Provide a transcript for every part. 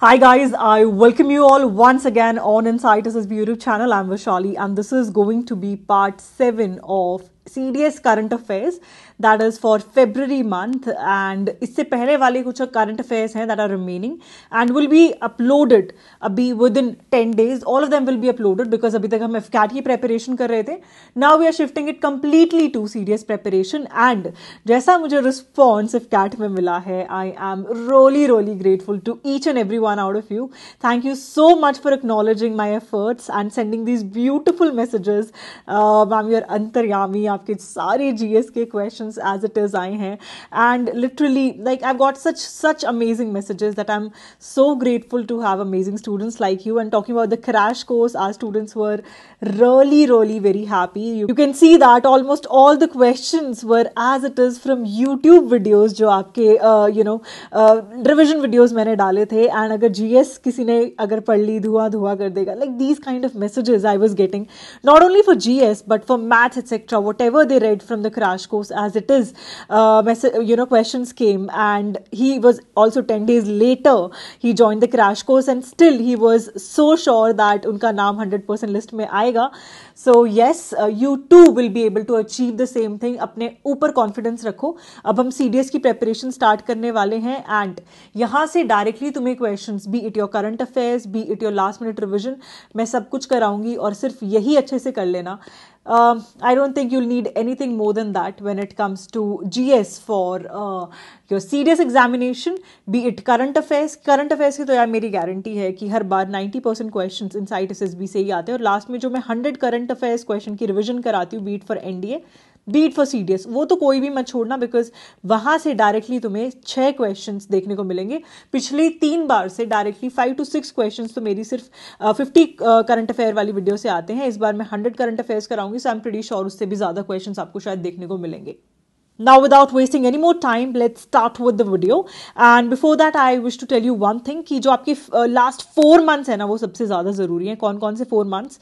Hi guys, I welcome you all once again on Insight YouTube channel. I'm Vashali and this is going to be part 7 of serious current affairs that is for February month and इससे पहले वाले कुछ current affairs हैं that are remaining and will be uploaded अभी within ten days all of them will be uploaded because अभी तक हम F cat की प्रेपरेशन कर रहे थे now we are shifting it completely to serious preparation and जैसा मुझे रिस्पॉन्स एफ कैट में मिला है I am really really grateful to each and every one out of you thank you so much for acknowledging my efforts and sending these beautiful messages ma'am you're अंतरयामी आपके सारे GS के questions as it is आए हैं and literally like I got such such amazing messages that I am so grateful to have amazing students like you and talking about the crash course our students were really really very happy you can see that almost all the questions were as it is from youtube videos जो आपके you know revision videos मैंने डाले थे and अगर GS किसी ने अगर पढ़ ली धुआं धुआं कर देगा like these kind of messages I was getting not only for GS but for maths etcetera what whatever they read from the crash course as it is uh, you know questions came and he was also 10 days later he joined the crash course and still he was so sure that unka naam 100% list mein aayega so yes uh, you too will be able to achieve the same thing apne upar confidence rakho ab hum cds ki preparation start karne wale hain and yahan se directly tumhe questions be it your current affairs be it your last minute revision मैं सब कुछ कराऊंगी और सिर्फ यही अच्छे से कर लेना Um, I don't think you'll need anything more than that when it comes to GS for uh, your serious examination, be it current affairs. Current affairs I तो यार मेरी guarantee है कि हर बार 90% questions in CITES SB से ही आते हैं और last में जो मैं 100 current affairs question की revision कराती be it for NDA, be it for C वो तो कोई भी मत छोड़ना बिकॉज वहां से डायरेक्टली तुम्हें छह क्वेश्चन देखने को मिलेंगे पिछले तीन बार से directly five to six question तो मेरी सिर्फ फिफ्टी करंट अफेयर वाली वीडियो से आते हैं इस बार मैं हंड्रेड करंट अफेयर्स कराऊंगी सो एम प्रीटी श्योर उससे भी ज़्यादा क्वेश्चन आपको शायद देखने को मिलेंगे Now, without wasting any more time, let's start with the video. And before that, I wish to tell you one thing कि जो आपके लास्ट फोर मंथ्स है ना वो सबसे ज़्यादा ज़रूरी है कौन कौन से four months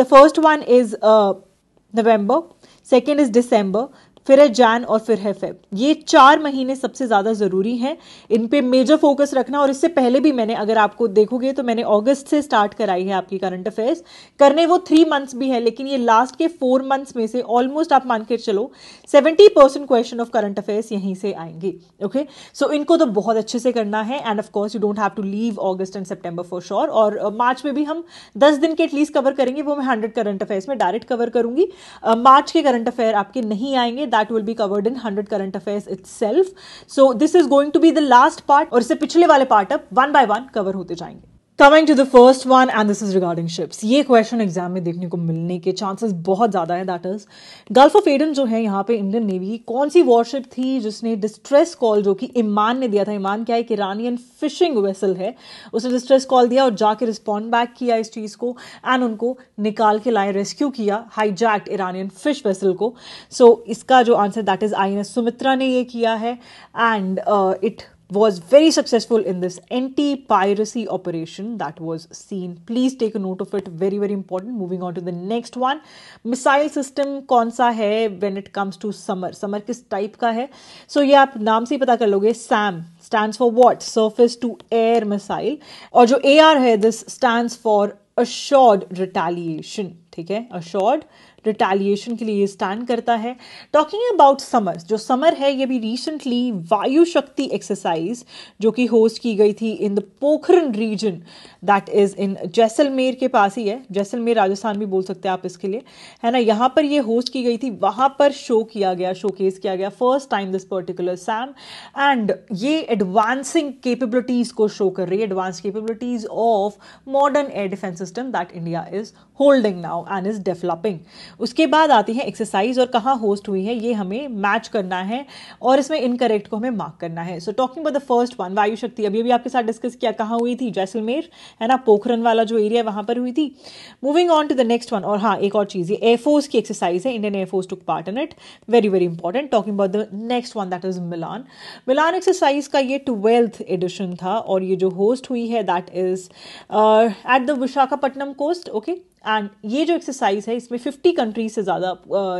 the first one is November Second is December फिर है जैन और फिर है फेब ये चार महीने सबसे ज़्यादा ज़रूरी हैं इन पे मेजर फोकस रखना और इससे पहले भी मैंने अगर आपको देखोगे तो मैंने अगस्त से स्टार्ट कराई है आपकी करंट अफेयर्स करने वो थ्री मंथ्स भी है लेकिन ये लास्ट के फोर मंथ्स में से ऑलमोस्ट आप मान के चलो seventy percent question of current affairs यहीं से आएंगे ओके okay? सो so, इनको तो बहुत अच्छे से करना है and of course you don't have to leave August and September for sure और मार्च में भी हम दस दिन के एटलीस्ट कवर करेंगे वो मैं हंड्रेड करंट अफेयर्स में डायरेक्ट कवर करूंगी मार्च के करंट अफेयर आपके नहीं आएंगे that will be covered in hundred current affair itself so this is going to be the last part और इससे पिछले वाले पार्ट अब वन बाय वन कवर होते जाएंगे coming to the first one and this is regarding ships ये question exam में देखने को मिलने के चांसेस बहुत ज़्यादा है that is Gulf of Aden जो है यहाँ पे इंडियन नेवी कौन सी वॉरशिप थी जिसने डिस्ट्रेस कॉल जो कि ईमान ने दिया था ईमान क्या है ईरानियन फिशिंग वेसल है उसने डिस्ट्रेस कॉल दिया और जाके रिस्पॉन्ड बैक किया इस चीज़ को एंड उनको निकाल के लाए रेस्क्यू किया हाईजैक्ट ईरानियन फिश वेसल को सो so, इसका जो answer that is I N S Sumitra ने ये किया है and it uh, was very successful in this anti-piracy operation that was seen. Please take a note of it. Very, very important. Moving on to the next one. Missile system konsa hai when it comes to summer. Summer kis type ka hai? So yeah, aap naam se pata kar loge. SAM stands for what? Surface to air missile. Or jo AR hai, this stands for assured retaliation. ठीक है assured retaliation के लिए ये stand करता है talking about Samar जो समर है ये भी रिसेंटली वायु शक्ति एक्सरसाइज जो कि होस्ट की गई थी in the Pokhran region that is in Jaisalmer के पास ही है जैसलमेर राजस्थान भी बोल सकते हैं आप इसके लिए है ना यहाँ पर ये होस्ट की गई थी वहाँ पर शो किया गया शो किया गया first time this particular SAM and ये एडवांसिंग केपेबिलिटीज़ को शो कर रही है advance capabilities of modern air defence system that India is holding now and is developing उसके बाद आती है एक्सरसाइज और कहाँ होस्ट हुई है ये हमें मैच करना है और इसमें इनकरेक्ट को हमें मार्क करना है so talking about the first one Vayu Shakti अभी अभी आपके साथ डिस्कस किया कहाँ हुई थी जैसलमेर है ना पोखरन वाला जो एरिया वहाँ पर हुई थी moving on to the next one और हाँ एक और चीज़ ये एयरफोर्स की एक्सरसाइज है Indian Air Force took part in it very very important talking about the next one that is Milan Milan exercise का ये ट्वेल्थ एडिशन था और ये जो होस्ट हुई है that is at the Visakhapatnam coast okay and ये जो एक्सरसाइज है इसमें 50 कंट्रीज से ज़्यादा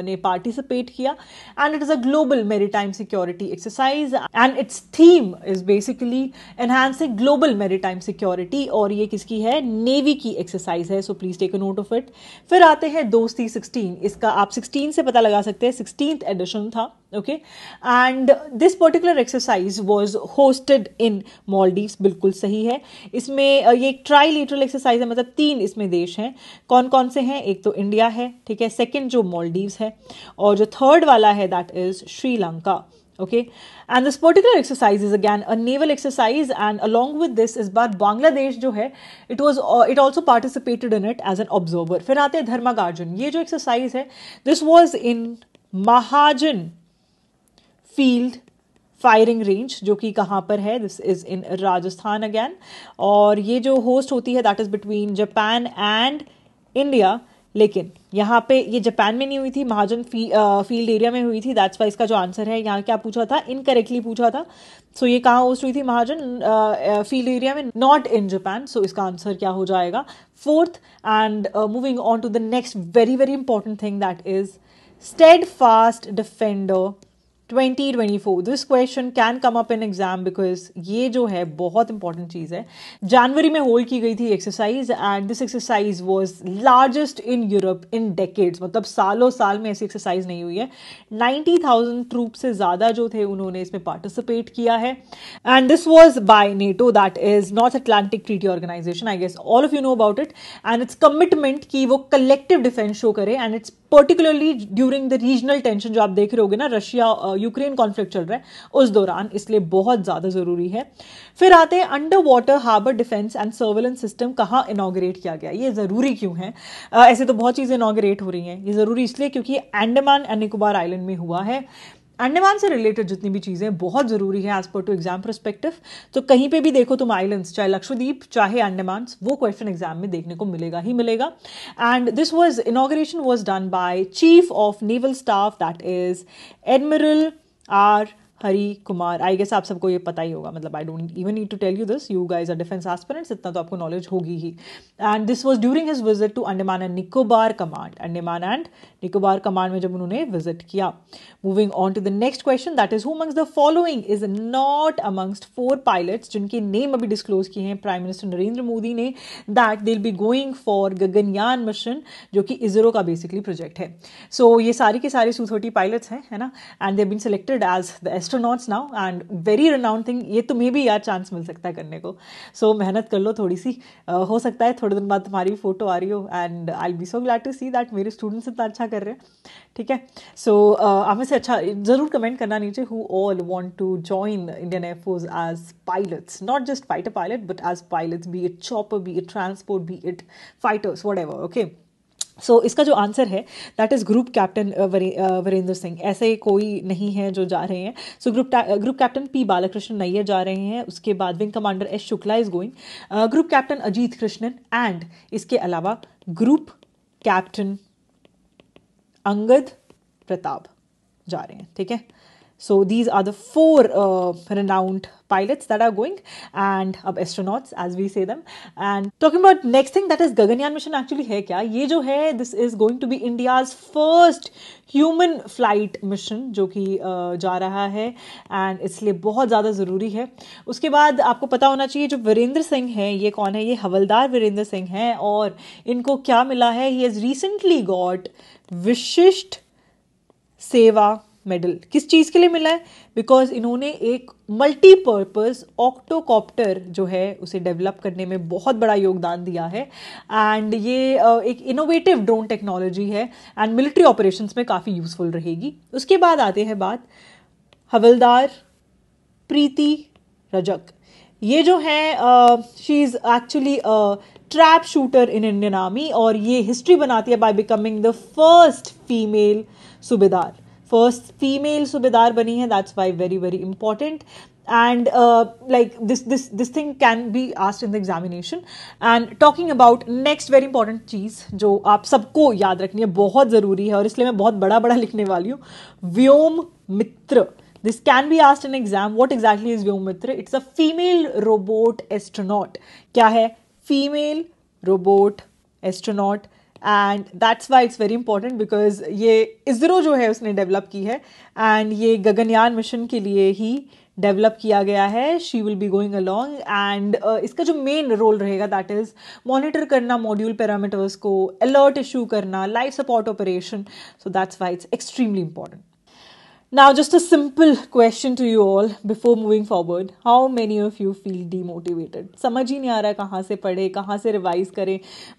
ने पार्टिसिपेट किया and it is a global maritime security exercise and its theme is basically enhancing global maritime security और ये किसकी है नेवी की एक्सरसाइज है so please take a note of it फिर आते हैं दोस्ती सिक्सटीन इसका आप सिक्सटीन से पता लगा सकते हैं सिक्सटीन एडिशन था okay and this particular exercise was hosted in maldives बिल्कुल सही है इसमें ये एक ट्राईलेटरल एक्सरसाइज है मतलब तीन इसमें देश हैं कौन कौन से हैं एक तो इंडिया है ठीक है सेकंड जो मालदीव्स है और जो थर्ड वाला है that is Sri Lanka okay and this particular exercise is again a naval exercise and along with this is but bangladesh jo hai it was uh, it also participated in it as an observer fir aate hai dharmagarjun ye jo exercise hai this was in mahajan field firing range जो कि कहाँ पर है this is in Rajasthan again और ये जो host होती है that is between Japan and India लेकिन यहाँ पे ये जापान में नहीं हुई थी महाजन फी, फील्ड एरिया में हुई थी दैट्स वाई इसका जो आंसर है यहाँ क्या पूछा था इनकरेक्टली पूछा था सो so, ये कहाँ होस्ट हुई थी महाजन फील्ड एरिया में नॉट इन जापान सो इसका आंसर क्या हो जाएगा fourth and moving on to the next very very important thing that is steadfast defender twenty twenty four this question can come up in exam because ये जो है बहुत important चीज़ है जनवरी में होल्ड की गई थी exercise and this exercise was largest in Europe in decades मतलब सालों साल में ऐसी एक्सरसाइज नहीं हुई है नाइन्टी थाउजेंड ट्रूप से ज़्यादा जो थे उन्होंने इसमें पार्टिसिपेट किया है and this was by NATO that is North Atlantic Treaty Organization I guess all of you know about it and its commitment कि वो कलेक्टिव डिफेंस शो करे and it's particularly during the regional tension जो आप देख रहे होगे ना Russia Ukraine conflict चल रहा है उस दौरान इसलिए बहुत ज़्यादा ज़रूरी है फिर आते हैं underwater harbour defence and surveillance system कहाँ इनाग्रेट किया गया ये ज़रूरी क्यों है uh, ऐसे तो बहुत चीज़ें इनोग्रेट हो रही हैं ये ज़रूरी इसलिए क्योंकि एंडमान एंड निकोबार आइलैंड में हुआ है अंडमान से रिलेटेड जितनी भी चीज़ें बहुत ज़रूरी है as per to exam perspective तो कहीं पे भी देखो तुम आइलैंड्स चाहे लक्षद्वीप चाहे अंडमान वो क्वेश्चन एग्जाम में देखने को मिलेगा ही मिलेगा and this was inauguration was done by Chief of Naval Staff that is Admiral R Hari Kumar I guess आप सबको ये पता ही होगा मतलब I don't even need to tell you this you guys are defence aspirants इतना तो आपको नॉलेज होगी ही and this was during his visit to Andaman and Nicobar Command Andaman and Nicobar Command में जब उन्होंने विजिट किया moving on to the next question that is who amongst the following is not amongst four pilots जिनके नेम अभी disclose किए हैं Prime minister Narendra Modi ने that will be going for Gaganyaan mission जो कि इसरो का बेसिकली प्रोजेक्ट है सो so, ये सारी के सारे सू थर्टी पायलट्स हैं है ना and they been selected as the एस्ट astronauts now and very renowned thing ये तुम्हें भी यार चांस मिल सकता है करने को सो so, मेहनत कर लो थोड़ी सी uh, हो सकता है थोड़े दिन बाद तुम्हारी फोटो आ रही हो and I be so glad to see that मेरे स्टूडेंट्स इतना अच्छा कर रहे हैं ठीक है सो आप में से अच्छा ज़रूर कमेंट करना नीचे who all want to join Indian Air Force as pilots not just fighter pilot but as pilots be it chopper be it transport be it fighters whatever okay so so, इसका जो answer है that is Group Captain Varendra Singh ऐसे कोई नहीं है जो जा रहे हैं so Group Group Captain P Balakrishnan Nair जा रहे हैं उसके बाद Wing Commander S Shukla is going group Captain Ajit Krishnan and इसके अलावा ग्रुप कैप्टन अंगद प्रताप जा रहे हैं ठीक है so these are the four renowned pilots that are going and ab astronauts as we say them and talking about next thing that is Gaganyaan mission actually hai kya ye jo hai this is going to be India's first human flight mission जो कि जा रहा है and इसलिए बहुत ज़्यादा ज़रूरी है उसके बाद आपको पता होना चाहिए जो वीरेंद्र सिंह हैं ये कौन है ये हवलदार वीरेंद्र सिंह हैं और इनको क्या मिला है ही हैज़ रिसेंटली गॉट विशिष्ट सेवा मेडल किस चीज़ के लिए मिला है बिकॉज इन्होंने एक मल्टीपर्पज़ ऑक्टोकॉप्टर जो है उसे डेवलप करने में बहुत बड़ा योगदान दिया है एंड ये एक इनोवेटिव ड्रोन टेक्नोलॉजी है एंड मिलिट्री ऑपरेशंस में काफ़ी यूज़फुल रहेगी उसके बाद आते हैं बात हवलदार प्रीति रजक ये जो है she is actually trap shooter in Indian Army और ये हिस्ट्री बनाती है by becoming the first female subedar first female subedar बनी है that's why very very important and like this this this thing can be asked in the examination and talking about next very important चीज़ जो आप सबको याद रखनी है बहुत ज़रूरी है और इसलिए मैं बहुत बड़ा बड़ा लिखने वाली हूँ Vyom Mitra this can be asked in exam what exactly is Vyom Mitra it's a female robot astronaut क्या है female robot astronaut and that's why it's very important because ये इसरो जो है उसने डेवलप की है एंड ये गगनयान मिशन के लिए ही डेवलप किया गया है she will be going along and इसका जो मेन रोल रहेगा दैट इज़ मॉनिटर करना मॉड्यूल पैरामीटर्स को अलर्ट इशू करना life support operation so that's why it's extremely important Now, just a simple question to you all before moving forward. How many of you feel demotivated? समझ ही नहीं आ रहा है कहाँ से पढ़े कहाँ से रिवाइज करें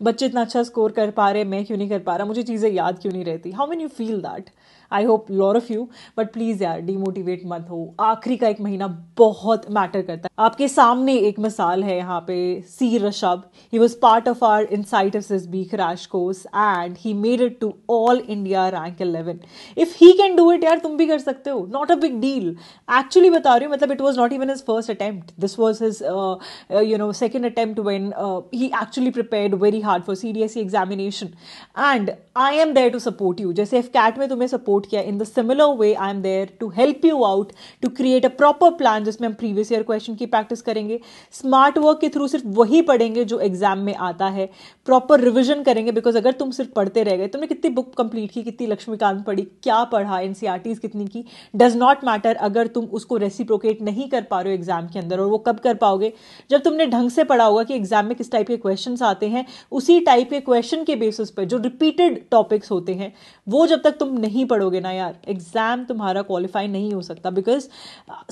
बच्चे इतना अच्छा स्कोर कर पा रहे मैं क्यों नहीं कर पा रहा मुझे चीज़ें याद क्यों नहीं रहती how many you feel that I hope lot of you but please यार डीमोटिवेट मत हो आखिरी का एक महीना बहुत मैटर करता है आपके सामने एक मिसाल है यहाँ पे see Rishabh he was part of our insight of B crash course and he made it to all India rank eleven if he can do it यार तुम भी कर सकते हो not a big deal actually बता रही हूँ मतलब it was not even his first attempt this was his you know second attempt when he actually prepared very hard for C D S C examination and I am there to support you जैसे AFCAT में तुम्हें support किया in the similar way I am there to help you out to create a proper plan जिसमें हम previous year question की practice करेंगे smart work के through सिर्फ वही पढ़ेंगे जो एग्जाम में आता है प्रॉपर रिविजन करेंगे बिकॉज अगर तुम सिर्फ पढ़ते रह गए तुमने कितनी बुक कंप्लीट की कितनी लक्ष्मीकांत पढ़ी क्या पढ़ा एनसीआर e कितनी की डज नॉट मैटर अगर तुम उसको रेसिप्रोकेट नहीं कर पा रहे हो एग्जाम के अंदर और वो कब कर पाओगे जब तुमने ढंग से पढ़ा होगा कि एग्जाम में किस टाइप के क्वेश्चन आते हैं उसी टाइप के क्वेश्चन के बेसिस पर जो रिपीटेड टॉपिक्स होते हैं वो जब तक तुम नहीं पढ़ोगे ना यार एग्जाम तुम्हारा क्वालिफाई नहीं हो सकता बिकॉज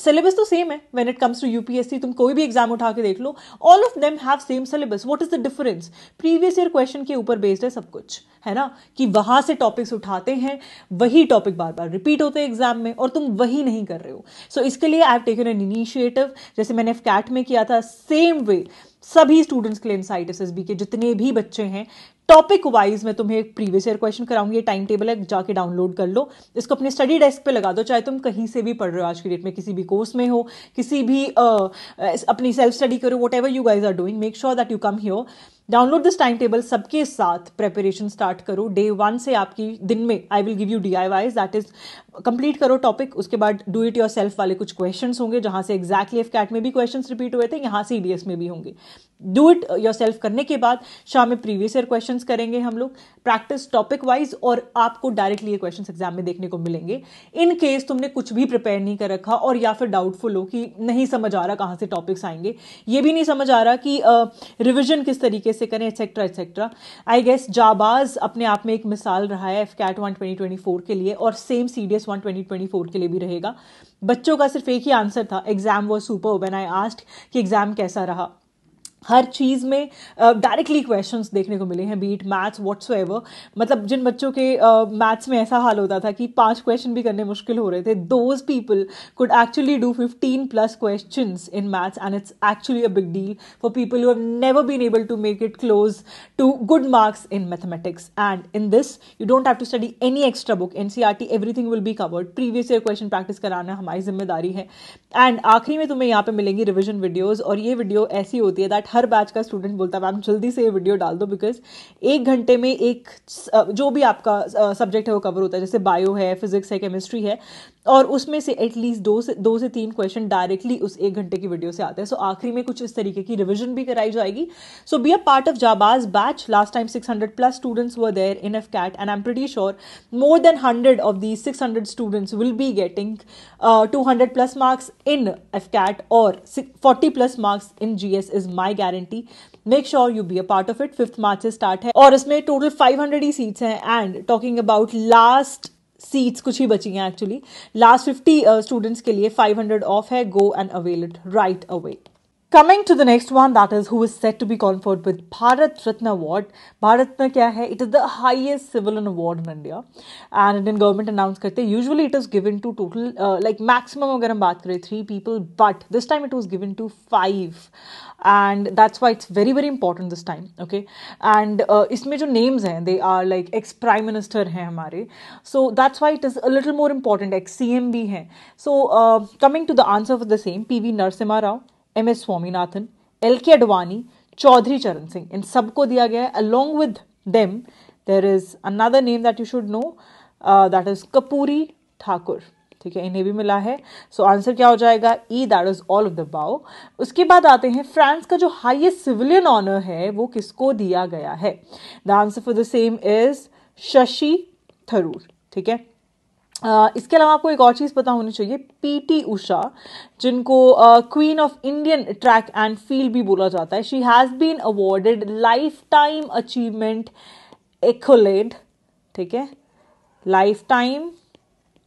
सिलेबस uh, तो सेम है when it comes to UPSC तुम कोई भी एग्जाम उठा के देख लो all of them have same syllabus what is the difference previous year question के ऊपर बेस्ड है सब कुछ है ना कि वहां से टॉपिक्स उठाते हैं वही टॉपिक बार बार रिपीट होते हैं एग्जाम एग्जाम में और तुम वही नहीं कर रहे हो सो so, इसके लिए I have taken an initiative जैसे मैंने कैट में किया था सेम वे सभी स्टूडेंट्स के लिए इनसाइट एस के जितने भी बच्चे हैं टॉपिक वाइज मैं तुम्हें एक प्रीवियस ईयर क्वेश्चन कराऊंगी टाइम टेबल है जाके डाउनलोड कर लो इसको अपने स्टडी डेस्क पे लगा दो चाहे तुम कहीं से भी पढ़ रहे हो आज की डेट में किसी भी कोर्स में हो किसी भी uh, अपनी सेल्फ स्टडी करो whatever you guys are doing make sure that you come here download this time table सबके साथ प्रेपरेशन स्टार्ट करो डे वन से आपकी दिन में I will give you D I wise that is complete करो topic उसके बाद डू इट योर सेल्फ वाले कुछ क्वेश्चन होंगे जहां से एक्जैक्टली एफ कैट में भी क्वेश्चन रिपीट हुए थे यहां से बी e में भी होंगे डू इट योर सेल्फ करने के बाद शाम में प्रीवियस ईयर क्वेश्चन करेंगे हम लोग प्रैक्टिस टॉपिक वाइज और आपको डायरेक्टली ये क्वेश्चन एग्जाम में देखने को मिलेंगे इन केस तुमने कुछ भी प्रिपेयर नहीं कर रखा और या फिर डाउटफुल हो कि नहीं समझ आ रहा कहाँ से टॉपिक्स आएंगे ये भी नहीं समझ आ रहा कि रिविजन uh, किस तरीके से करें etcetera etcetera I guess Jaabaaz अपने आप में एक मिसाल रहा है AFCAT one twenty twenty four के लिए और same C D S one twenty twenty four के लिए भी रहेगा बच्चों का सिर्फ एक ही आंसर था exam was super when I asked कि एग्जाम कैसा रहा हर चीज़ में डायरेक्टली uh, क्वेश्चंस देखने को मिले हैं बीट मैथ्स व्हाट्स मतलब जिन बच्चों के मैथ्स uh, में ऐसा हाल होता था कि पांच क्वेश्चन भी करने मुश्किल हो रहे थे those people could actually do fifteen plus question in maths and it's actually a big deal for people who never been able to make it close to good marks in mathematics and in this you don't have to study any extra book N C R T everything will be covered previous year question practice कराना हमारी जिम्मेदारी है and आखिरी में तुम्हें यहाँ पे मिलेंगी रिविजन वीडियोज़ और ये वीडियो ऐसी होती है दैट हर बैच का स्टूडेंट बोलता है मैम जल्दी से ये वीडियो डाल दो बिकॉज एक घंटे में एक जो भी आपका सब्जेक्ट है वो कवर होता है जैसे बायो है फिजिक्स है केमिस्ट्री है और उसमें से एटलीस्ट दो से दो से तीन क्वेश्चन डायरेक्टली उस एक घंटे की वीडियो से आते हैं सो so, आखिरी में कुछ इस तरीके की रिविजन भी कराई जाएगी so be a part of Jaabaaz batch last time 600 plus students were there in AFCAT and I am pretty sure more than 100 of six 600 students will be getting hundred plus marks in AFCAT और forty plus marks in G S is my guarantee make sure you be a part of it fifth March से start है और इसमें total hundred ही seats हैं and talking about last seats कुछ ही बची हैं एक्चुअली लास्ट फिफ्टी स्टूडेंट्स के लिए फाइव हंड्रेड ऑफ है go and avail it right away Coming to the next one, that is who is said to be conferred with Bharat Ratna Award. Bharat Ratna kya hai? It is the highest civilian award in India, and Indian government announced that Usually it is given to total uh, like maximum अगर हम बात करें three people, but this time it was given to five, and that's why it's very very important this time. Okay, and uh, इसमें जो names हैं, they are like ex prime minister हैं हमारे, so that's why it is a little more important. Ex CMB भी So uh, coming to the answer for the same, PV Narasimha Rao. M S Swaminathan L K Advani Chaudhary चरण सिंह इन सबको दिया गया है along with them there is another name that you should know that is Karpoori Thakur ठीक है इन्हें भी मिला है सो so, आंसर क्या हो जाएगा E that is all of the बाओ उसके बाद आते हैं फ्रांस का जो हाईएस्ट सिविलियन ऑनर है वो किसको दिया गया है the answer for the same is Shashi Tharoor ठीक है इसके अलावा आपको एक और चीज़ पता होनी चाहिए पीटी उषा जिनको queen of Indian track and field भी बोला जाता है she has been awarded life time achievement accolade ठीक है life time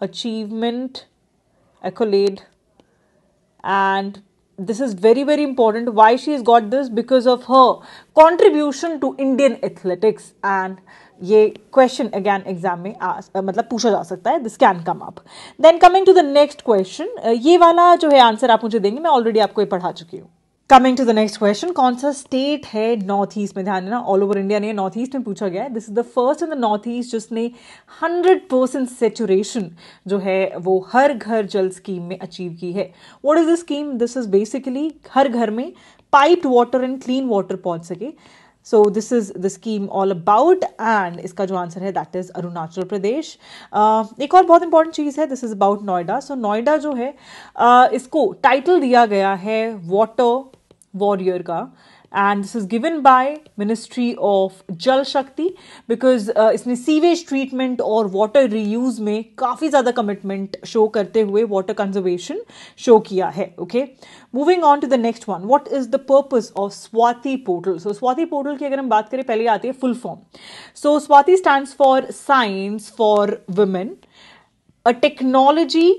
achievement accolade and this is very very important why she is got this because of her contribution to Indian athletics and ये question again exam में आ, मतलब पूछा जा सकता है this can come up then coming to the next question ये वाला जो है आंसर आप मुझे देंगे मैं ऑलरेडी आपको ये पढ़ा चुकी हूँ coming to the next question कौन सा स्टेट है नॉर्थ ईस्ट में ध्यान देना ऑल ओवर इंडिया ने नॉर्थ ईस्ट में पूछा गया है this is the first in the north east जिसने हंड्रेड परसेंट सेचुरेशन जो है वो हर घर जल स्कीम में अचीव की है what is the scheme this is basically हर घर में piped water and clean water पहुंच सके so this is the scheme all about and इसका जो आंसर है दैट इज अरुणाचल प्रदेश एक और बहुत इंपॉर्टेंट चीज़ है this is about Noida so Noida जो है uh, इसको टाइटल दिया गया है वॉटर वॉरियर का and this is given by ministry of Jal Shakti because इसने सीवेज ट्रीटमेंट और वाटर रीयूज में काफ़ी ज़्यादा कमिटमेंट शो करते हुए वाटर कंजर्वेशन शो किया है okay moving on to the next one what is the purpose of Swati portal so Swati portal की अगर हम बात करें पहले आती है full form so Swati stand for science for women a technology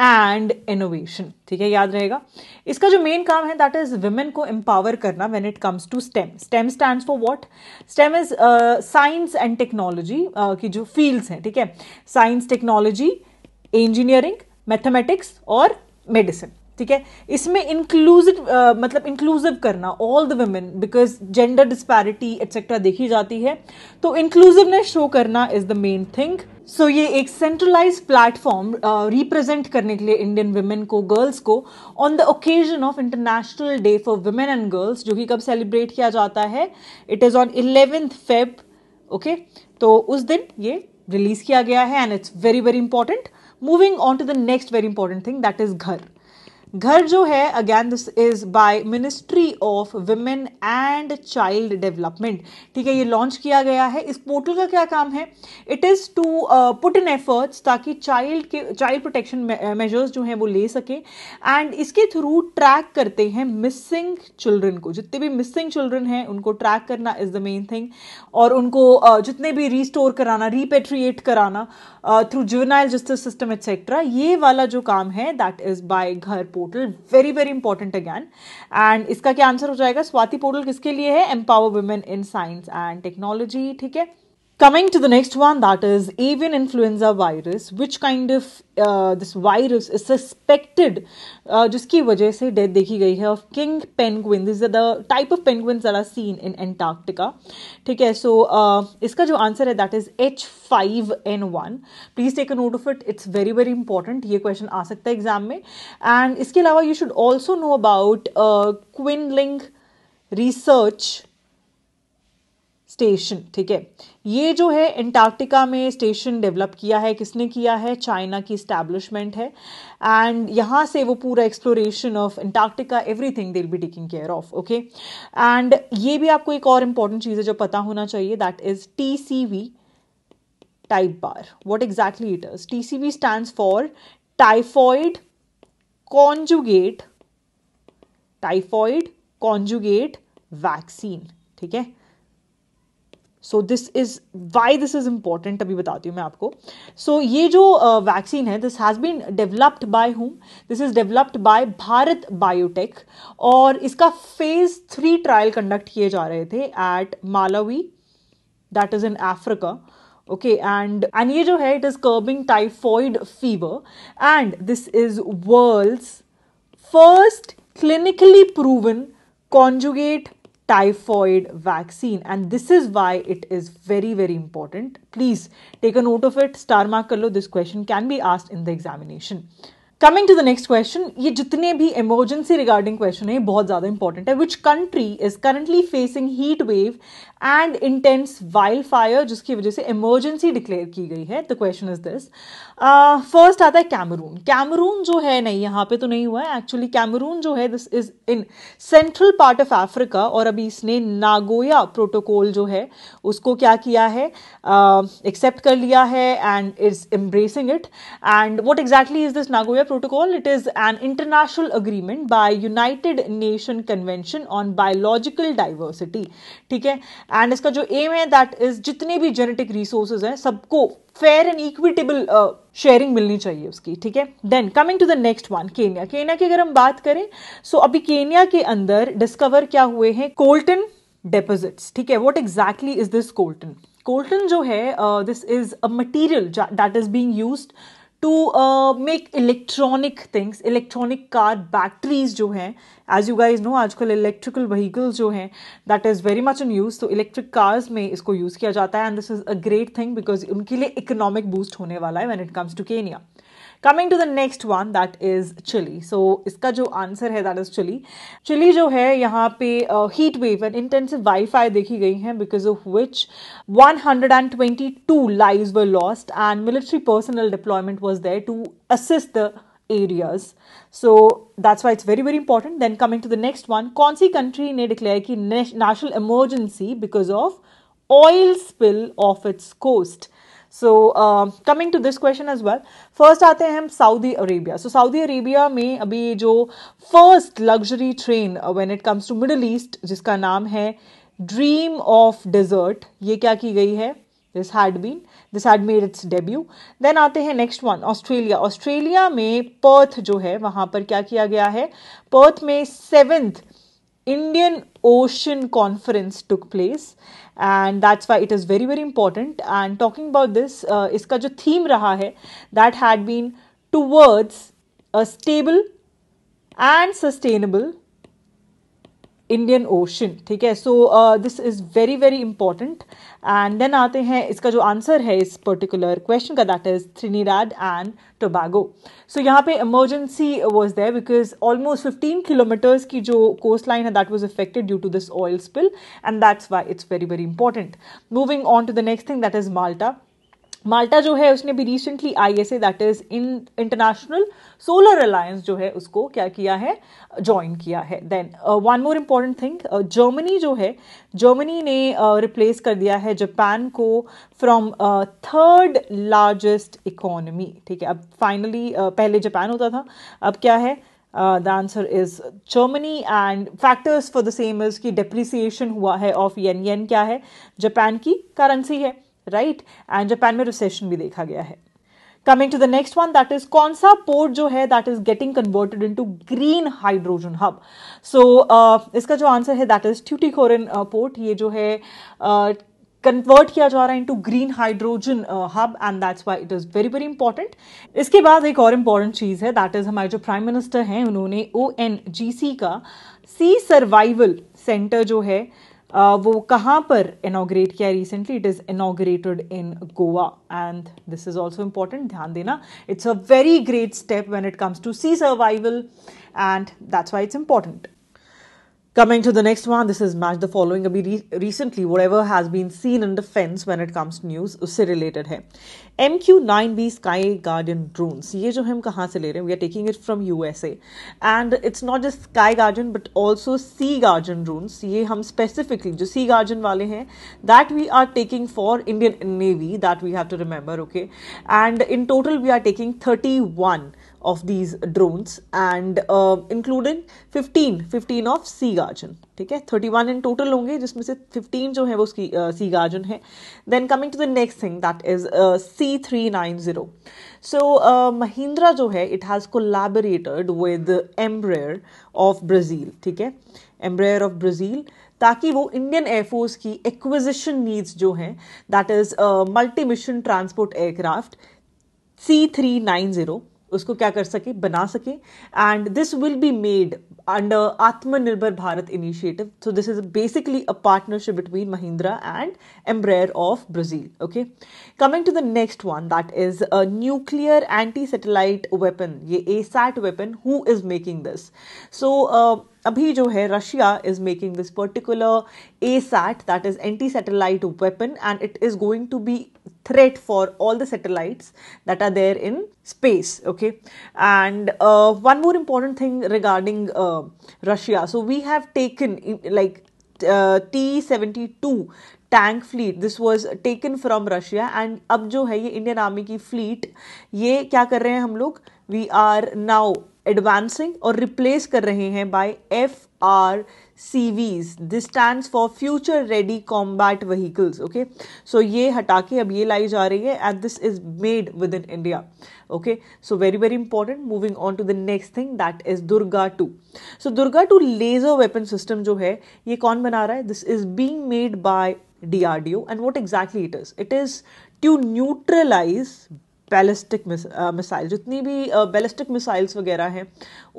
and innovation ठीक है याद रहेगा इसका जो मेन काम है दैट इज वुमेन को एम्पावर करना when it comes to STEM STEM stand for what STEM is science and technology की जो फील्ड्स हैं ठीक है साइंस टेक्नोलॉजी इंजीनियरिंग मैथमेटिक्स और मेडिसिन ठीक है इसमें इंक्लूसिव मतलब इंक्लूसिव करना all the women because gender disparity etcetera देखी जाती है तो इंक्लूसिवनेस शो करना is the main thing so ये एक सेंट्रलाइज प्लेटफॉर्म रिप्रेजेंट करने के लिए इंडियन वुमेन को गर्ल्स को on the occasion of international day for women and girls जो कि कब सेलिब्रेट किया जाता है it is on eleventh Feb okay तो उस दिन ये रिलीज किया गया है and it's very very important moving on to the next very important thing that is Ghar Ghar जो है again this is by ministry of women and child development ठीक है ये लॉन्च किया गया है इस पोर्टल का क्या काम है it is to put in efforts ताकि चाइल्ड के चाइल्ड प्रोटेक्शन मेजर्स जो हैं वो ले सके एंड इसके थ्रू ट्रैक करते हैं मिसिंग चिल्ड्रन को जितने भी मिसिंग चिल्ड्रन हैं उनको ट्रैक करना इज़ द मेन थिंग और उनको uh, जितने भी रिस्टोर कराना रिपेट्रिएट कराना through juvenile justice system etcetera ये वाला जो काम है that is by Ghar portal very very important again and इसका क्या आंसर हो जाएगा स्वाति पोर्टल किसके लिए है empower women in science and technology ठीक है Coming to the next one, that is avian influenza virus, which kind of uh, this virus is suspected, uh, जिसकी वजह से death देखी गई of king penguin. These are the type of penguins that are seen in Antarctica. ठीक so uh, इसका jo answer hai thats that is H5N1. Please take a note of it. It's very very important. Ye question aa sakta है exam में. And iske अलावा you should also know about uh, Quinling research station ठीक है ये जो है Antarctica में station develop किया है किसने किया है चाइना की स्टैब्लिशमेंट है एंड यहाँ से वो पूरा exploration of Antarctica everything they be taking care of okay and ये भी आपको एक और इम्पॉर्टेंट चीज़ है जो पता होना चाहिए that is T C V what exactly it is it is? TCV stands for typhoid conjugate typhoid conjugate ठीक है so this is why this is important अभी बताती हूँ मैं आपको सो so, ये जो वैक्सीन है this has been developed by whom this is developed by Bharat biotech और इसका फेज थ्री ट्रायल कंडक्ट किए जा रहे थे at Malawi that is in Africa okay and and ये जो है it is curbing typhoid fever and this is world first clinically proven conjugate typhoid vaccine and this is why it is very very important please take a note of it star mark this question can be asked in the examination coming to the next question ये जितने भी emergency regarding question है बहुत ज़्यादा important है which country is currently facing heat wave and intense wild fire जिसकी वजह से इमरजेंसी डिक्लेयर की गई है the question is this first आता है कैमरून कैमरून जो है नहीं यहाँ पे तो नहीं हुआ है एक्चुअली कैमरून जो है this is in central part of Africa और अभी इसने नागोया प्रोटोकॉल जो है उसको क्या किया है एक्सेप्ट uh, कर लिया है and is embracing it and what exactly is this Nagoya protocol it is an international agreement by united nation convention on biological diversity ठीक है and इसका जो aim है that is जितने भी genetic resources हैं सबको fair and equitable sharing uh, मिलनी चाहिए उसकी ठीक है then coming to the next one Kenya Kenya की अगर हम बात करें सो so अभी केन्या के अंदर डिस्कवर क्या हुए हैं कोल्टन डेपोजिट्स ठीक है what exactly is this coltan coltan जो है this is a material that is being use to uh, make electronic things electronic car batteries जो हैं as you guys know आजकल electrical vehicles जो हैं that is very much in use तो electric cars में इसको use किया जाता है and this is a great thing because उनके लिए economic boost होने वाला है when it comes to Kenya coming to the next one that is Chile सो इसका जो आंसर है दैट इज चिली चिली जो है यहाँ पे हीट वेव एंड इंटेंसिव वाई फाई देखी गई है because of which one hundred and twenty two live were lost and military personnel deployment was there to assist the areas so that's why it's very very important then coming to the next one कौन सी country ने declare की national emergency because of oil spill of its coast so coming to this question as well first आते हैं हम Saudi Arabia so Saudi Arabia में अभी जो first luxury train when it comes to Middle East जिसका नाम है dream of desert ये क्या की गई है this had been this had made its debut then आते हैं नेक्स्ट वन ऑस्ट्रेलिया ऑस्ट्रेलिया में पर्थ जो है वहाँ पर क्या किया गया है पर्थ में seventh Indian Ocean Conference took place, and that's why it is very very important. And talking about this, uh, इसका jo theme raha hai that had been towards a stable and sustainable Indian Ocean. ठीक है, so uh, this is very very important. And then आते हैं इसका जो answer है इस particular question का that is Trinidad and Tobago so यहाँ पे emergency was there because almost fifteen kilometres की जो कोस्ट लाइन है that was affected due to this oil spill and that's why it's very very important moving on to the next thing that is Malta Malta जो है उसने भी recently I S A that is in International Solar Alliance जो है उसको क्या किया है ज्वाइन किया है then one more important thing Germany जो है जर्मनी ने रिप्लेस uh, कर दिया है जापान को फ्रॉम थर्ड लार्जेस्ट इकोनमी ठीक है अब फाइनली uh, पहले जापान होता था अब क्या है the answer is Germany and factors for the same is की डिप्रिसिएशन हुआ है ऑफ यन यन क्या है जापान की करेंसी है राइट एंड जापान में रिसेशन भी देखा गया है coming to the next one that is कौन सा पोर्ट जो है that is getting converted into green hydrogen hub so इसका जो आंसर है that is Tuti Tuticorin port ये जो है कन्वर्ट uh, किया जा रहा है into green hydrogen hub and that's why it is very very important इसके बाद एक और इम्पॉर्टेंट चीज़ है दैट इज़ हमारे जो प्राइम मिनिस्टर हैं उन्होंने ओ एन जी सी का सी सर्वाइवल सेंटर जो है वो कहाँ पर इनाग्रेट किया recently it is inaugurated in Goa and this is also important ध्यान देना it's a very great step when it comes to sea survival and that's why it's important Coming to the next one, this is match the following. अभी recently whatever has been seen in the fence when it comes to news उससे related है MQ-9B Sky Guardian drones ये जो हम कहाँ से ले रहे हैं we are taking it from USA and it's not just Sky Guardian but also Sea Guardian drones ये हम specifically जो Sea Guardian वाले हैं that we are taking for Indian Navy that we have to remember okay and in total we are taking 31 of these drones and uh, including 15 15 of sea garden ठीक है 31 in total होंगे जिसमें से 15 uh, uh, uh, जो है वो उसकी sea guardian है then coming to the next thing that is C three nine zero so Mahindra जो है it has collaborated with Embraer of Brazil ठीक है एम्ब्रेयर ऑफ ब्राज़ील ताकि वो इंडियन एयरफोर्स की एक्विजिशन नीड्स जो हैं that is multi mission transport aircraft C three nine zero उसको क्या कर सके बना सके and this will be made under Atmanirbhar Bharat initiative so this is basically a partnership between Mahindra and Embraer of Brazil okay coming to the next one that is a nuclear anti satellite weapon ये A sat weapon who is making this so अभी जो है Russia is making this particular A sat that is anti satellite weapon and it is going to be threat for all the satellite that are there in space okay and one more important thing regarding Russia so we have taken like T seventy two tank fleet this was taken from Russia and अब जो है ये Indian army की fleet ये क्या कर रहे हैं हम लोग वी आर नाउ एडवांसिंग और रिप्लेस कर रहे हैं by F R C Vs this stand for future ready combat vehicles okay so ये हटा के अब ये लाई जा रही है and this is made within India okay so very very important moving on to the next thing that is Durga two so Durga two laser weapon system जो है ये कौन बना रहा है this is being made by D D R O and what exactly it is it is to neutralise ballistic missile uh, जितनी भी ballistic uh, missiles वगैरह हैं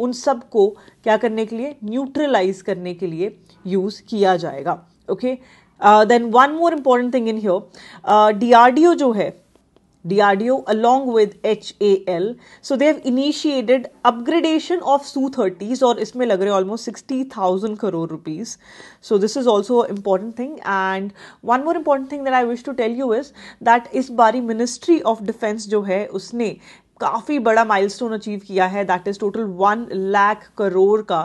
उन सब को क्या करने के लिए न्यूट्रलाइज करने के लिए यूज़ किया जाएगा okay then one more important thing in your D जो है DRDO along with HAL. So they have initiated upgradation of Su-30s or इसमें लग रहे almost 60,000 crore rupees. So this is also an important thing. And one more important thing that I wish to tell you is that is bari Ministry of Defense jo hai usne काफ़ी बड़ा milestone achieve किया है that is total one lakh crore का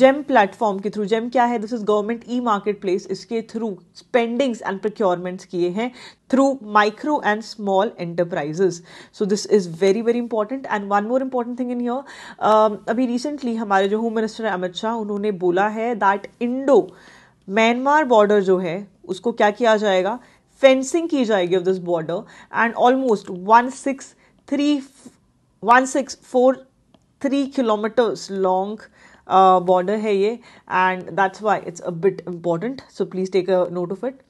GeM platform के through GeM क्या है this is government e market place इसके through spendings and procurements किए हैं through micro and small enterprises so this is very very important and one more important thing in your अभी recently हमारे जो home minister Amit Shah उन्होंने बोला है that Indo Myanmar border जो है उसको क्या किया जाएगा फेंसिंग की जाएगी of this border and almost one six three one six four three kilometres long border है ये and that's why it's a bit important so please take a note of it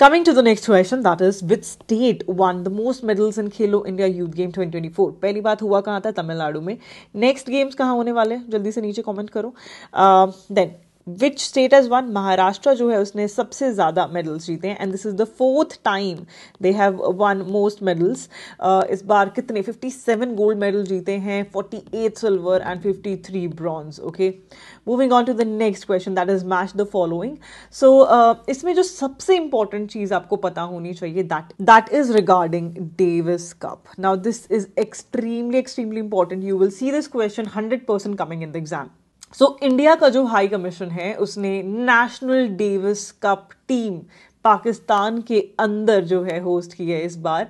Coming to the next question, that is, which state won the most medals in Khelo India Youth Game 2024? पहली बात हुआ कहाँ था तमिलनाडु में next games कहाँ होने वाले हैं जल्दी से नीचे कॉमेंट करो then uh, which state has won Maharashtra जो है उसने सबसे ज़्यादा मेडल्स जीते हैं and this is the fourth time they have won most medals इस बार कितने 57 गोल्ड मेडल जीते हैं forty eight silver and fifty three bronze okay moving on to the next question that is match the following so इसमें जो सबसे इंपॉर्टेंट चीज़ आपको पता होनी चाहिए that that is regarding Davis Cup now this is extremely extremely important you will see this question hundred percent coming in the exam so so, India का जो हाई कमीशन है उसने national Davis Cup team Pakistan के अंदर जो है host की है इस बार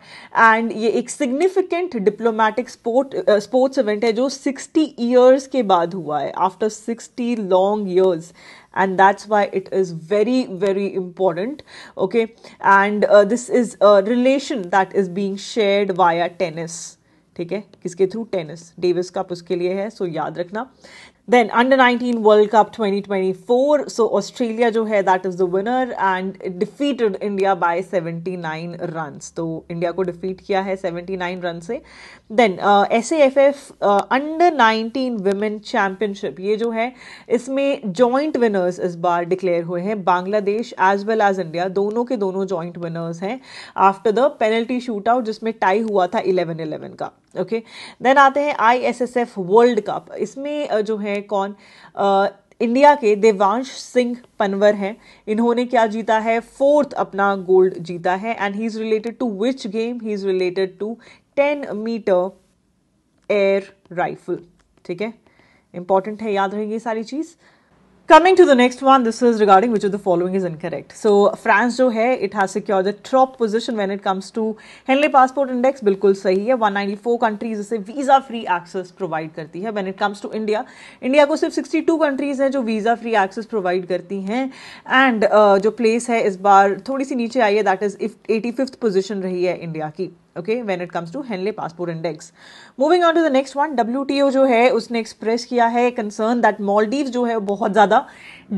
एंड ये एक significant diplomatic sport sports event है जो 60 ईयर्स के बाद हुआ है after 60 long years and that's why it is very very important okay and uh, this is a relation that is being shared via tennis ठीक है किसके थ्रू टेनिस डेविस कप उसके लिए है सो याद रखना then under 19 world cup 2024 so Australia जो है that is the winner and defeated India by 79 run तो इंडिया को डिफीट किया है 79 रन से then S F F under 19 women championship ये जो है इसमें जॉइंट विनर्स इस बार डिक्लेयर हुए हैं Bangladesh as well as India दोनों के दोनों जॉइंट विनर्स हैं after the penalty shootout जिसमें टाई हुआ था इलेवन इलेवन का ओके okay? देन आते हैं आईएसएसएफ वर्ल्ड कप इसमें जो है कौन आ, इंडिया के देवांश सिंह पनवर हैं इन्होंने क्या जीता है फोर्थ अपना गोल्ड जीता है and he is related to which game he is related to ten metre air rifle ठीक है इंपॉर्टेंट है याद रहेगी सारी चीज़ coming to the next one this is regarding which of the following is incorrect so France जो है it has secure the top position when it comes to Henley passport index बिल्कुल सही है 194 कंट्रीज इसे वीज़ा फ्री एक्सेस प्रोवाइड करती है when it comes to India India को सिर्फ 62 कंट्रीज हैं जो वीज़ा फ्री एक्सेस प्रोवाइड करती हैं एंड uh, जो प्लेस है इस बार थोड़ी सी नीचे आई है that is at fifth position रही है इंडिया की okay when it comes to henley passport index moving on to the next one wto जो है उसने एक्सप्रेस किया है कंसर्न दैट मालदीव्स जो है बहुत ज्यादा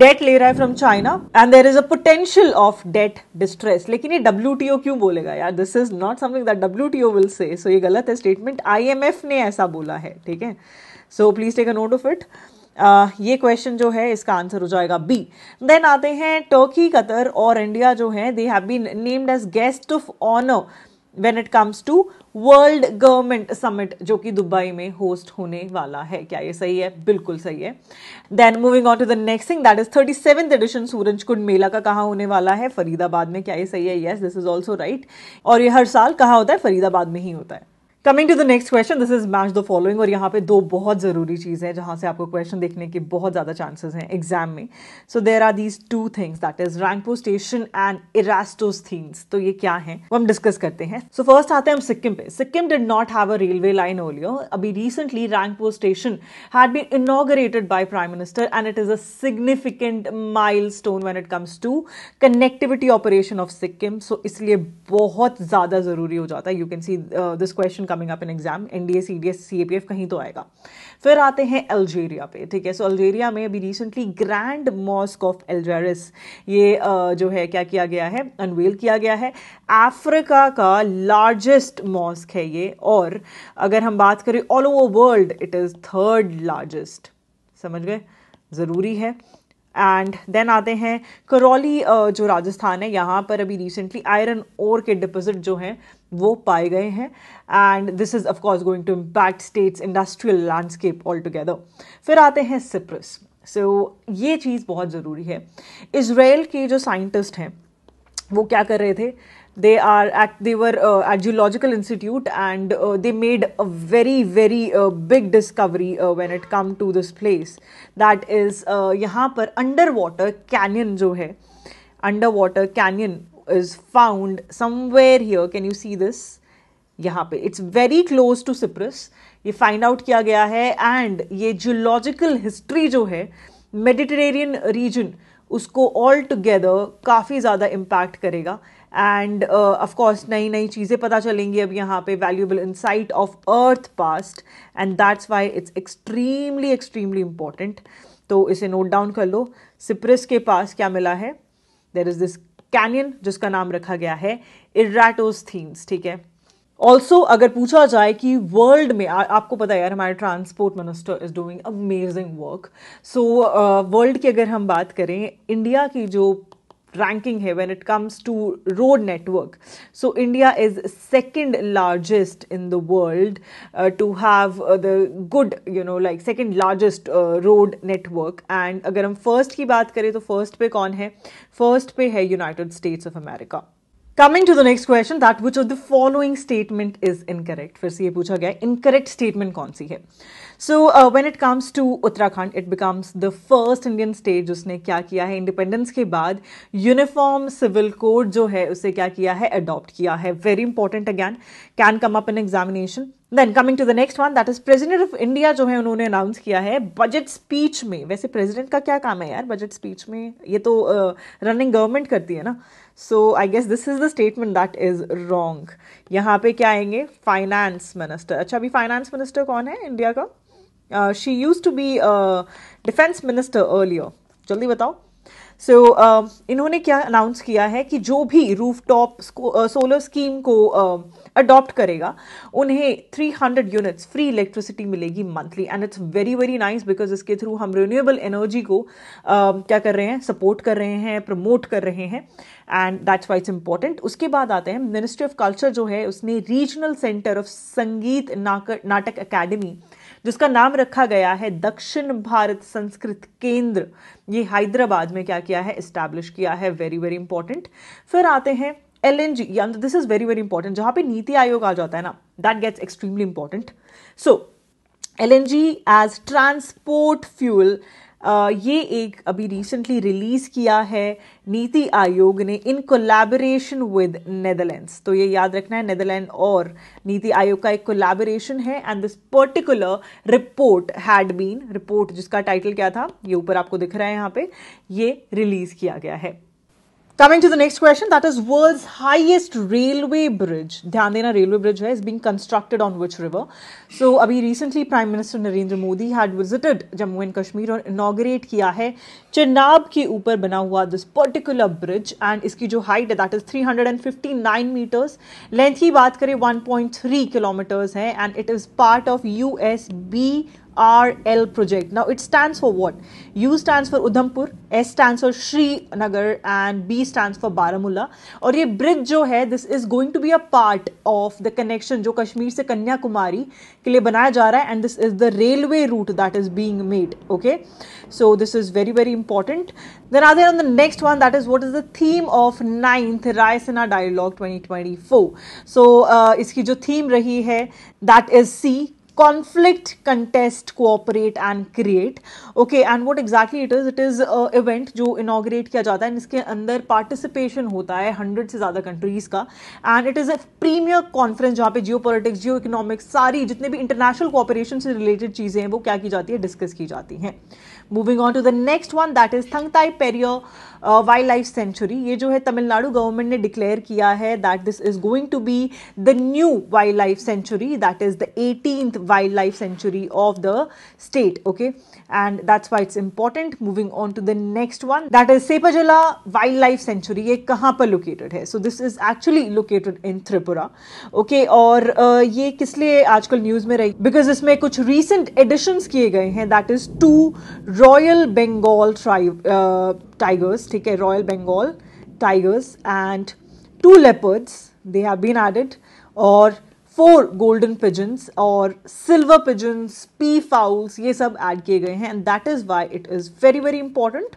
डेट ले रहा है from China and there is a potential of debt distress लेकिन ये डब्ल्यू क्यों बोलेगा यार this is not something that W will say so ये गलत है स्टेटमेंट आई ने ऐसा बोला है ठीक है so please take a note of it Uh, ये क्वेश्चन जो है इसका आंसर हो जाएगा बी देन आते हैं टर्की कतर और इंडिया जो है they have been named as guest of honour when it comes to world government summit जो कि दुबई में होस्ट होने वाला है क्या ये सही है बिल्कुल सही है then moving on to the next thing that is thirty seven edition Surajkund Mela का कहा होने वाला है फरीदाबाद में क्या ये सही है yes this is also right और ये हर साल कहा होता है फरीदाबाद में ही होता है coming to the next question this is match the following और यहाँ पे दो बहुत ज़रूरी चीज है जहाँ से आपको क्वेश्चन देखने के बहुत ज़्यादा चांसेस हैं एग्जाम में so there are these two things that is Rangpo station and Erastos themes तो ये क्या है वो हम डिस्कस करते हैं सो so, फर्स्ट आते हैं हम सिक्किम पे Sikkim did not have a railway line ओलियो अभी recently Rangpo station had been inaugurated by prime minister and it is a significant milestone when it comes to connectivity operation of Sikkim so इसलिए बहुत ज़्यादा ज़रूरी हो जाता है you can see this question coming up in exam NDA C C D S A P F कहीं तो आएगा फिर आते हैं अल्जेरिया पे ठीक है सो अल्जेरिया में अभी recently grand mosque of Algiers ये जो है क्या किया गया है अनवेल किया गया है अफ्रीका का लार्जेस्ट मॉस्क है ये और अगर हम बात करें all over world it is third largest समझ गए ज़रूरी है एंड देन आते हैं करौली जो राजस्थान है यहाँ पर अभी रिसेंटली आयरन ओर के डिपोजिट जो हैं वो पाए गए हैं and this is of course going to impact states industrial landscape all together फिर आते हैं सिप्रस सो so, ये चीज़ बहुत ज़रूरी है इसराइल के जो साइंटिस्ट हैं वो क्या कर रहे थे they are at there at geological institute and they made a very very big discovery when it come to this place that is यहाँ पर अंडर वाटर कैनियन जो है under water canyon is found somewhere here can you see this यहाँ पे it's very close to Cyprus ये find out किया गया है एंड ये जियोलॉजिकल हिस्ट्री जो है मेडिटेरेनियन रीजन उसको ऑल टुगेदर काफ़ी ज़्यादा इम्पैक्ट करेगा एंड ऑफकोर्स uh, नई नई चीज़ें पता चलेंगी अब यहाँ पे valuable insight of earth past and that's why it's extremely extremely important तो इसे नोट डाउन कर लो सिप्रस के पास क्या मिला है देर इज़ दिस कैनियन जिसका नाम रखा गया है इर्राटोस थीम्स ठीक है ऑल्सो अगर पूछा जाए कि वर्ल्ड में आ, आपको पता है यार हमारे transport minister is doing amazing work so world की अगर हम बात करें इंडिया की जो ranking here when it comes to road network. So India is second largest in the world uh, to have uh, the good you know like second largest uh, road network and अगर हम first की बात करें तो first पे कौन first पे है United States of America. Coming to the next question, that which of the following statement is incorrect? फिर से ये पूछा गया incorrect statement so when it comes to Uttarakhand it becomes the first Indian state जिसने क्या किया है इंडिपेंडेंस के बाद यूनिफॉर्म सिविल कोड जो है उसे क्या किया है अडॉप्ट किया है very important again can come up in examination then coming to the next one that is president of India जो है उन्होंने अनाउंस किया है बजट स्पीच में वैसे प्रेजिडेंट का क्या काम है यार बजट स्पीच में ये तो रनिंग uh, गवर्नमेंट करती है ना so I guess this is the statement that is wrong यहाँ पे क्या आएंगे फाइनेंस मिनिस्टर अच्छा अभी फाइनेंस मिनिस्टर कौन है इंडिया का she use to be defence minister earlier जल्दी बताओ सो so, uh, इन्होंने क्या अनाउंस किया है कि जो भी रूफ टॉप सोलर स्कीम को अडॉप्ट uh, करेगा उन्हें 300 यूनिट्स फ्री इलेक्ट्रिसिटी मिलेगी monthly and it's very very nice because इसके थ्रू हम रिन्यूएबल एनर्जी को uh, क्या कर रहे हैं सपोर्ट कर रहे हैं प्रमोट कर रहे हैं and that's why it's important उसके बाद आते हैं मिनिस्ट्री ऑफ कल्चर जो है उसने रीजनल सेंटर ऑफ संगीत नाटक अकेडमी जिसका नाम रखा गया है दक्षिण भारत संस्कृत केंद्र ये हैदराबाद में क्या किया है इस्टेब्लिश किया है वेरी वेरी इंपॉर्टेंट फिर आते हैं L N G this is very very important जहाँ पे नीति आयोग आ जाता है ना that gets extremely important so L N G as transport fuel ये एक अभी रिसेंटली रिलीज़ किया है नीति आयोग ने इन कोलैबोरेशन विद नेदरलैंड्स तो ये याद रखना है नेदरलैंड और नीति आयोग का एक कोलैबोरेशन है and this particular report had been report जिसका टाइटल क्या था ये ऊपर आपको दिख रहा है यहाँ पे ये रिलीज़ किया गया है coming to the next question that is world highest railway bridge ध्यान देना रेलवे ब्रिज है is being constructed on which river so अभी recently prime minister Narendra Modi had visited Jammu and Kashmir और इनागरेट किया है चिनाब के ऊपर बना हुआ दिस पर्टिकुलर ब्रिज एंड इसकी जो हाइट है that is three hundred and fifty nine metres length की बात करें वन पॉइंट थ्री किलोमीटर्स है and it is part of U S B URL project. Now it stands for what? U stands for Udhampur, S stands for Nagar and B stands for Baramulla. And this bridge jo this is going to be a part of the connection which Kashmir se Kanyakumari ke liye banaya ja and this is the railway route that is being made. so this is very very important. Then other on the next one that is what is the theme of 9th Raisana Dialogue 2024. So uh, theme rahi hai, that is C conflict contest cooperate and create okay and what exactly it is it is uh, event जो inaugurate किया जाता है इसके अंदर participation होता है hundred से ज़्यादा कंट्रीज़ का and it is a premier conference जहाँ पे जियो पॉलिटिक्स जियो इकोनॉमिक्स सारी जितने भी इंटरनेशनल कॉपरेशन से रिलेटेड चीज़ें हैं वो क्या की जाती है डिस्कस की जाती हैं moving on to the next one that is Thanthai Periyar wildlife sanctuary ये जो है तमिलनाडु गवर्नमेंट ने डिक्लेयर किया है that this is going to be the new wildlife sanctuary that is the eighteen wildlife sanctuary of the state okay and that's why it's important moving on to the next one that is Sepahijala wildlife sanctuary ये कहाँ पर located है so this is actually located in Tripura okay और uh, ये किस लिए आजकल news में रही बिकॉज इसमें कुछ रिसेंट एडिशंस किए गए हैं that is two royal Bengal tribe tigers, take a Royal Bengal tigers and two leopards, they have been added or four golden pigeons or silver pigeons, pea fowls, ye sab add kiye and that is why it is very very important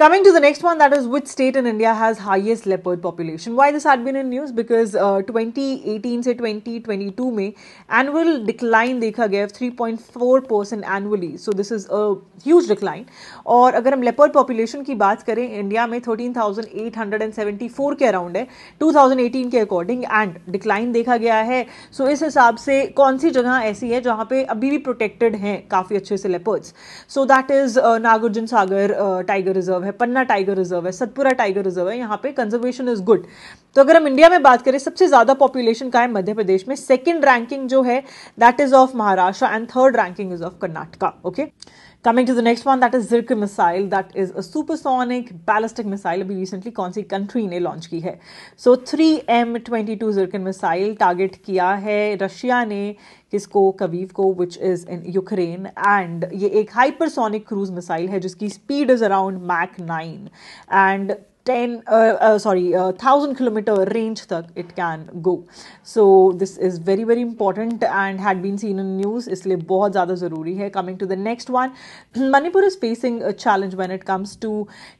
Coming to the next one, that is which state in India has highest leopard population? Why this had been in news? Because uh, 2018 say 2022 में annual decline देखा गया 3.4 percent annually. So this is a huge decline. Or अगर हम leopard population की बात करें India में 13,874 के around है 2018 के according and decline देखा गया है so इस हिसाब से कौन सी जगह ऐसी है जहाँ पे अभी भी प्रोटेक्टेड हैं काफ़ी अच्छे से leopards so that is Nagaur-Sagar Sagar tiger है पन्ना टाइगर रिजर्व है सतपुरा टाइगर रिजर्व है यहाँ पे कंजर्वेशन इज गुड तो अगर हम इंडिया में बात करें सबसे ज़्यादा पॉपुलेशन का है मध्य प्रदेश में सेकेंड रैंकिंग जो है that is of Maharashtra and third ranking is of Karnataka okay coming to the next one that is जिर्क missile that is a supersonic ballistic missile अभी रिसेंटली कौन सी कंट्री ने लॉन्च की है so three M twenty two जिर्क missile target किया है Russia ने किसको कबीव को which is in Ukraine and ये एक हाइपरसोनिक क्रूज मिसाइल है जिसकी speed is around Mac nine and ten sorry thousand kilometre range तक it can go so this is very very important and had been seen in news इसलिए बहुत ज़्यादा ज़रूरी है coming to the next one Manipur is facing a challenge when it comes to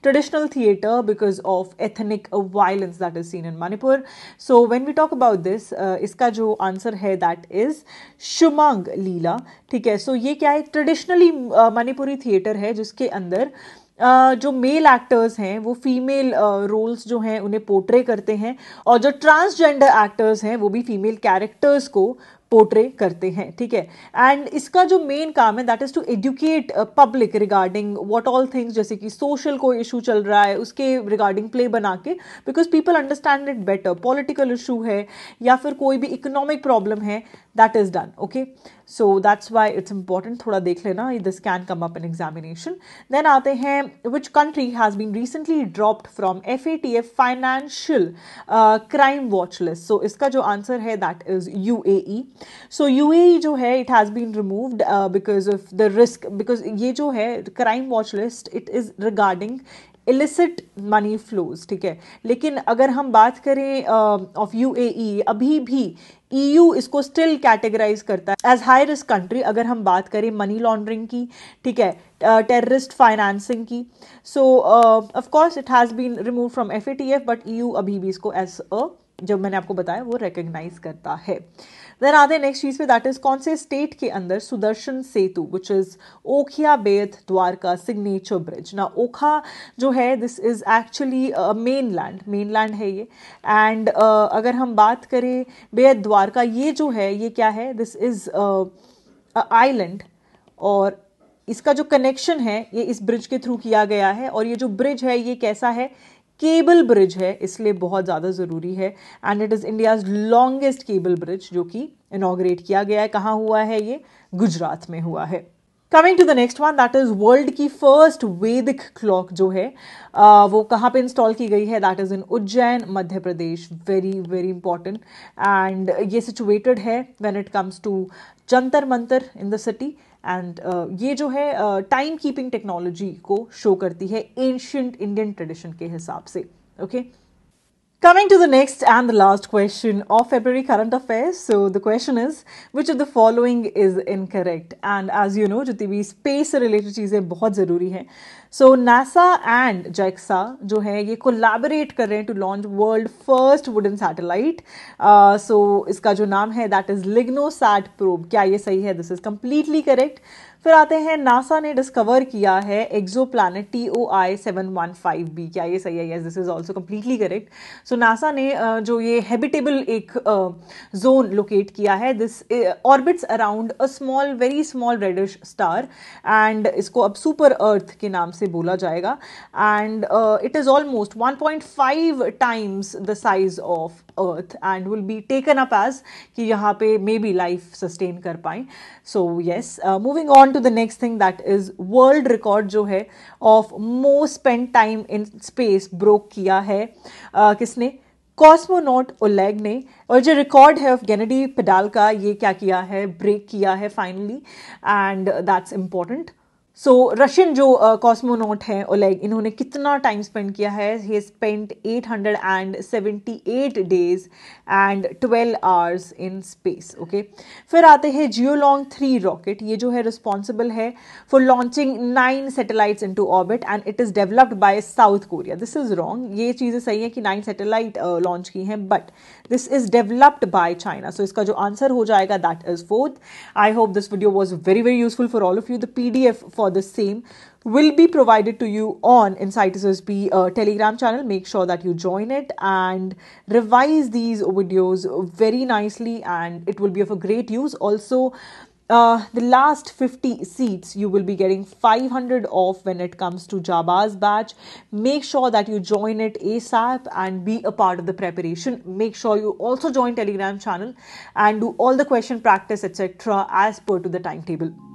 traditional theatre because of ethnic violence that is seen in Manipur so when we talk about this इसका जो answer है that is शुमांग लीला ठीक है सो so, ये क्या है traditionally Manipuri theatre है जिसके अंदर जो मेल एक्टर्स हैं वो फीमेल रोल्स जो हैं उन्हें पोर्ट्रे करते हैं और जो ट्रांसजेंडर एक्टर्स हैं वो भी फीमेल कैरेक्टर्स को पोर्ट्रे करते हैं ठीक है एंड इसका जो मेन काम है that is to educate public regarding what all things जैसे कि सोशल कोई इशू चल रहा है उसके रिगार्डिंग प्ले बना के because people understand it better political issue है या फिर कोई भी इकोनॉमिक प्रॉब्लम है that is done okay so that's why it's important थोड़ा देख लेना this can come up in examination then आते हैं which country has been recently dropped from F A T F financial crime watch list so इसका जो answer है that is U A E so U A E जो है it has been removed because of the risk because ये जो है crime watch list it is regarding illicit money flows ठीक है लेकिन अगर हम बात करें ऑफ यू e, अभी भी ईयू e इसको स्टिल कैटेगराइज करता है एज हाई रिस्क कंट्री अगर हम बात करें मनी लॉन्ड्रिंग की ठीक है टेररिस्ट फाइनेंसिंग की so of course it has been remove from F but EU अभी भी इसको एज अ जब मैंने आपको बताया वो रिकग्नाइज करता है देन आते नेक्स्ट चीज पे दैट इज कौन से स्टेट के अंदर सुदर्शन सेतु विच इज ओखिया बेत द्वारका सिग्नेचर ब्रिज ना ओखा जो है this is actually mainland mainland है ये एंड uh, अगर हम बात करें बेथ द्वारका ये जो है ये क्या है दिस इज आइलैंड और इसका जो कनेक्शन है ये इस ब्रिज के थ्रू किया गया है और ये जो ब्रिज है ये कैसा है केबल ब्रिज है इसलिए बहुत ज़्यादा ज़रूरी है and it is India's longest cable bridge जो कि इनाग्रेट किया गया है कहाँ हुआ है ये गुजरात में हुआ है coming to the next one that is world की फर्स्ट वेदिक क्लॉक जो है वो कहाँ पे इंस्टॉल की गई है that is in Ujjain Madhya Pradesh very very important and ये सिचुएटेड है when it comes to Jantar Mantar in the city and uh, ये जो है टाइम कीपिंग टेक्नोलॉजी को शो करती है एंशियंट इंडियन ट्रेडिशन के हिसाब से okay okay? Coming to the next and the last question of February current affairs. So the question is, which of the following is incorrect? And as you know, जितनी भी space related चीज़ें बहुत ज़रूरी हैं. So NASA and JAXA जो है ये collaborate कर रहे हैं to launch world first wooden satellite. Uh, so इसका जो नाम है that is LignoSat probe. क्या ये सही है? This is completely correct. फिर आते हैं नासा ने डिस्कवर किया है exoplanet T O I seven one five B क्या ये सही है yes this is also completely correct so NASA ने जो ये हैबिटेबल एक जोन लोकेट किया है this orbits around a small very small reddish star and इसको अब सुपर अर्थ के नाम से बोला जाएगा and it is almost five times the size of earth and will be taken up as कि यहाँ पे मे बी लाइफ सस्टेन कर पाए so yes moving on to the next thing that is world record जो है of most spend time in space broke किया है uh, किसने कॉस्मोनॉट ओलेग ने और जो रिकॉर्ड है ऑफ गेनेडी पिडाल का ये क्या किया है ब्रेक किया है finally and that's important so Russian जो कॉस्मोनोट uh, हैं ओलेग इन्होंने कितना टाइम स्पेंड किया है he spent eight days and twelve hours in space okay फिर आते हैं जियोलॉन्ग थ्री रॉकेट ये जो है रिस्पॉन्सिबल है for launching nine into orbit and it is developed by South Korea this is wrong ये चीज़ें सही है कि नाइन सेटेलाइट लॉन्च की हैं but this is developed by China so इसका जो आंसर हो जाएगा that is fourth I hope this video was very very useful for all of you the P D F for for the same will be provided to you on Insightis's uh, Telegram channel. Make sure that you join it and revise these videos very nicely, and it will be of a great use. Also, uh, the last 50 seats you will be getting 500 off when it comes to Jabaz batch. Make sure that you join it ASAP and be a part of the preparation. Make sure you also join Telegram channel and do all the question practice etc. as per to the timetable.